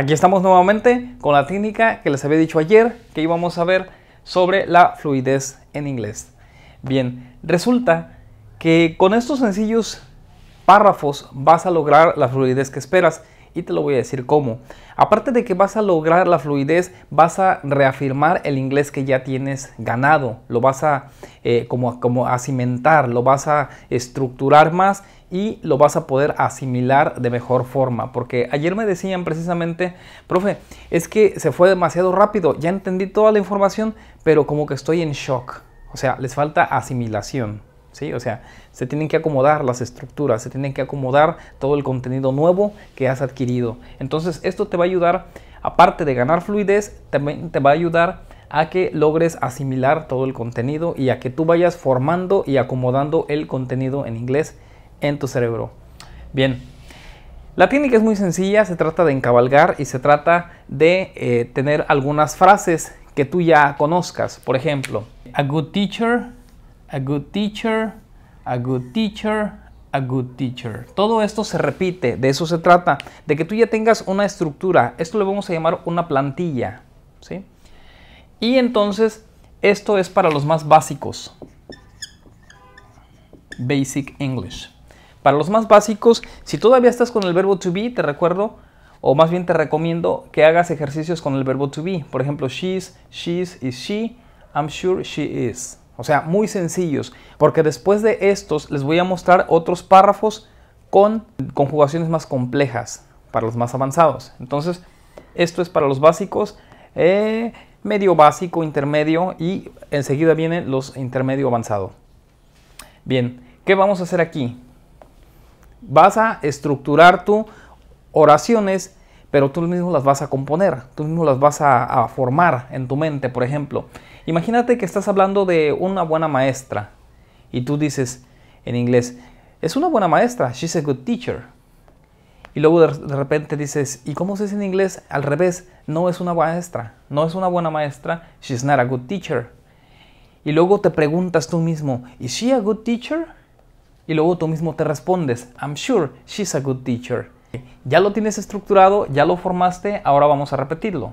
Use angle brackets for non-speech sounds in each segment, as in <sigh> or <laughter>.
Aquí estamos nuevamente con la técnica que les había dicho ayer que íbamos a ver sobre la fluidez en inglés. Bien, resulta que con estos sencillos párrafos vas a lograr la fluidez que esperas y te lo voy a decir cómo. Aparte de que vas a lograr la fluidez, vas a reafirmar el inglés que ya tienes ganado, lo vas a eh, como, como a cimentar, lo vas a estructurar más y lo vas a poder asimilar de mejor forma. Porque ayer me decían precisamente, profe, es que se fue demasiado rápido, ya entendí toda la información, pero como que estoy en shock. O sea, les falta asimilación. ¿Sí? O sea, se tienen que acomodar las estructuras, se tienen que acomodar todo el contenido nuevo que has adquirido. Entonces, esto te va a ayudar, aparte de ganar fluidez, también te va a ayudar a que logres asimilar todo el contenido y a que tú vayas formando y acomodando el contenido en inglés en tu cerebro. Bien, la técnica es muy sencilla, se trata de encabalgar y se trata de eh, tener algunas frases que tú ya conozcas. Por ejemplo, a good teacher, a good teacher, a good teacher, a good teacher. Todo esto se repite, de eso se trata, de que tú ya tengas una estructura. Esto lo vamos a llamar una plantilla, ¿sí? Y entonces, esto es para los más básicos. Basic English. Para los más básicos, si todavía estás con el verbo to be, te recuerdo, o más bien te recomiendo que hagas ejercicios con el verbo to be. Por ejemplo, she's, she's is she, I'm sure she is. O sea, muy sencillos, porque después de estos les voy a mostrar otros párrafos con conjugaciones más complejas para los más avanzados. Entonces, esto es para los básicos, eh, medio básico, intermedio y enseguida vienen los intermedio avanzado. Bien, ¿qué vamos a hacer aquí? vas a estructurar tus oraciones, pero tú mismo las vas a componer, tú mismo las vas a, formar en tu mente, por ejemplo. Imagínate que estás hablando de una buena maestra y tú dices en inglés, es una buena maestra, she's a good teacher. Y luego de repente dices, ¿y cómo se dice en inglés? Al revés, no es una maestra, no es una buena maestra, she's not a good teacher. Y luego te preguntas tú mismo, ¿is she a good teacher? Y luego tú mismo te respondes, I'm sure she's a good teacher. Ya lo tienes estructurado, ya lo formaste, ahora vamos a repetirlo.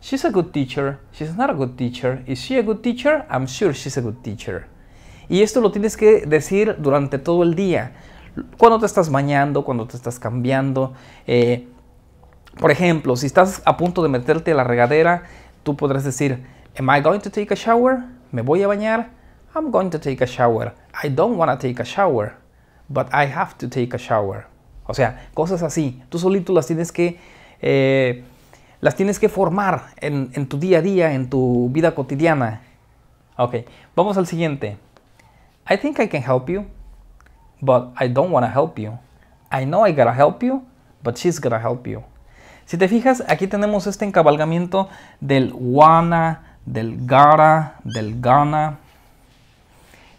She's a good teacher, she's not a good teacher, is she a good teacher? I'm sure she's a good teacher. Y esto lo tienes que decir durante todo el día. Cuando te estás bañando, cuando te estás cambiando. Eh, por ejemplo, si estás a punto de meterte a la regadera, tú podrás decir, Am I going to take a shower? ¿Me voy a bañar? I'm going to take a shower. I don't want to take a shower, but I have to take a shower. O sea, cosas así. Tú solito las tienes que, eh, las tienes que formar en, tu día a día, en tu vida cotidiana. Ok, vamos al siguiente. I think I can help you, but I don't want to help you. I know I gotta help you, but she's gonna help you. Si te fijas, aquí tenemos este encabalgamiento del wanna, del gotta, del gonna.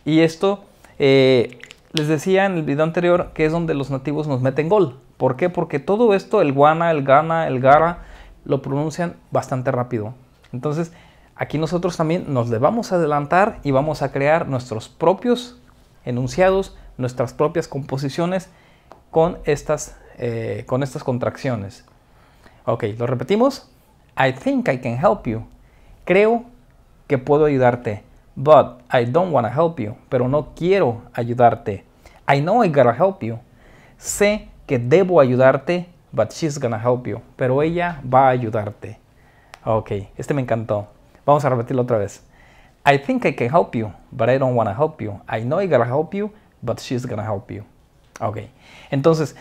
Y esto, eh, les decía en el video anterior, que es donde los nativos nos meten gol. ¿Por qué? Porque todo esto, el guana, el gana, el gara, lo pronuncian bastante rápido. Entonces, aquí nosotros también nos le vamos a adelantar y vamos a crear nuestros propios enunciados, nuestras propias composiciones con estas, eh, con estas contracciones. Ok, lo repetimos. I think I can help you. Creo que puedo ayudarte. But I don't want to help you. Pero no quiero ayudarte. I know I gotta help you. Sé que debo ayudarte, but she's gonna help you. Pero ella va a ayudarte. Ok, este me encantó. Vamos a repetirlo otra vez. I think I can help you, but I don't want to help you. I know I gotta help you, but she's gonna help you. Ok, entonces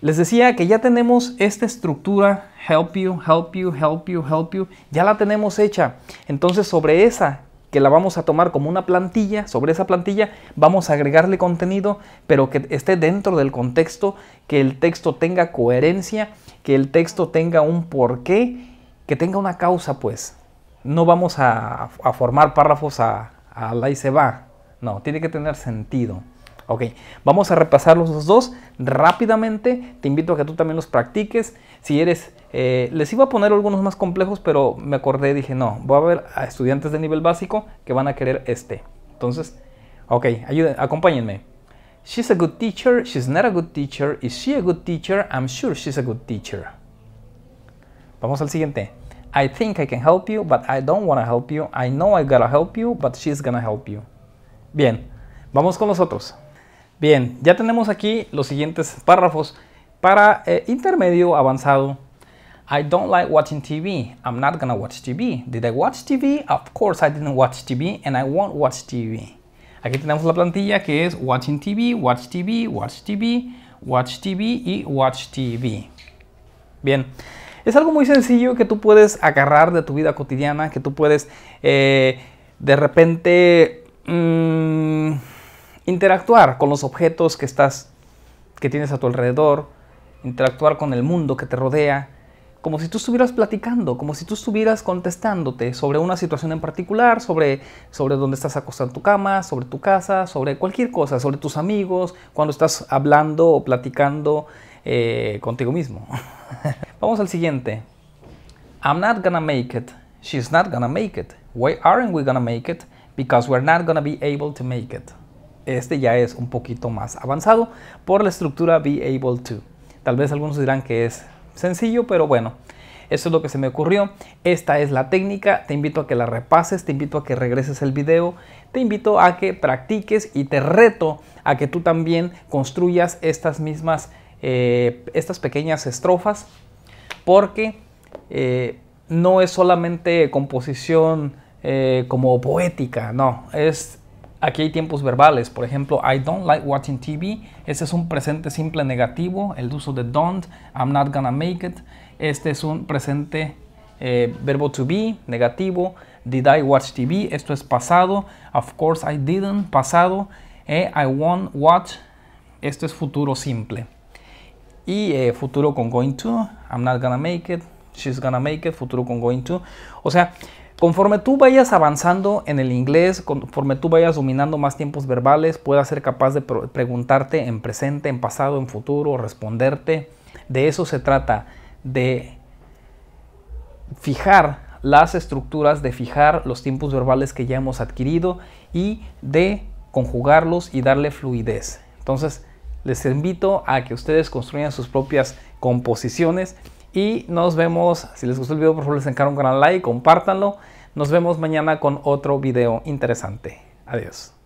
les decía que ya tenemos esta estructura, help you, help you, help you, help you, ya la tenemos hecha. Entonces sobre esa que la vamos a tomar como una plantilla, sobre esa plantilla vamos a agregarle contenido, pero que esté dentro del contexto, que el texto tenga coherencia, que el texto tenga un porqué, que tenga una causa, pues. No vamos a, formar párrafos a, a la y se va. No, tiene que tener sentido. Ok, vamos a repasar los dos rápidamente. Te invito a que tú también los practiques. Si eres, eh, les iba a poner algunos más complejos, pero me acordé dije, no, voy a ver a estudiantes de nivel básico que van a querer este. Entonces, ok, ayuden, acompáñenme. She's a good teacher, she's not a good teacher. Is she a good teacher? I'm sure she's a good teacher. Vamos al siguiente. I think I can help you, but I don't want to help you. I know I gotta help you, but she's gonna help you. Bien, vamos con los otros. Bien, ya tenemos aquí los siguientes párrafos. Para eh, intermedio avanzado, I don't like watching TV. I'm not gonna watch TV. Did I watch TV? Of course I didn't watch TV and I won't watch TV. Aquí tenemos la plantilla que es watching TV, watch TV, watch TV, watch TV y watch TV. Bien, es algo muy sencillo que tú puedes agarrar de tu vida cotidiana, que tú puedes eh, de repente... Mm, interactuar con los objetos que estás que tienes a tu alrededor, interactuar con el mundo que te rodea, como si tú estuvieras platicando, como si tú estuvieras contestándote sobre una situación en particular, sobre, sobre dónde estás acostado en tu cama, sobre tu casa, sobre cualquier cosa, sobre tus amigos, cuando estás hablando o platicando eh, contigo mismo. <laughs> Vamos al siguiente. I'm not gonna make it. She's not gonna make it. Why aren't we gonna make it? Because we're not gonna be able to make it este ya es un poquito más avanzado por la estructura Be Able To. Tal vez algunos dirán que es sencillo, pero bueno, eso es lo que se me ocurrió. Esta es la técnica, te invito a que la repases, te invito a que regreses el video, te invito a que practiques y te reto a que tú también construyas estas mismas, eh, estas pequeñas estrofas, porque eh, no es solamente composición eh, como poética, no, es Aquí hay tiempos verbales, por ejemplo, I don't like watching TV. Este es un presente simple negativo, el uso de don't, I'm not gonna make it. Este es un presente eh, verbo to be, negativo. Did I watch TV? Esto es pasado. Of course I didn't, pasado. Eh, I won't watch. Esto es futuro simple. Y eh, futuro con going to. I'm not gonna make it. She's gonna make it. Futuro con going to. O sea, Conforme tú vayas avanzando en el inglés, conforme tú vayas dominando más tiempos verbales, puedas ser capaz de preguntarte en presente, en pasado, en futuro, responderte. De eso se trata, de fijar las estructuras, de fijar los tiempos verbales que ya hemos adquirido y de conjugarlos y darle fluidez. Entonces, les invito a que ustedes construyan sus propias composiciones y nos vemos, si les gustó el video por favor les encargo un gran like, compártanlo. Nos vemos mañana con otro video interesante. Adiós.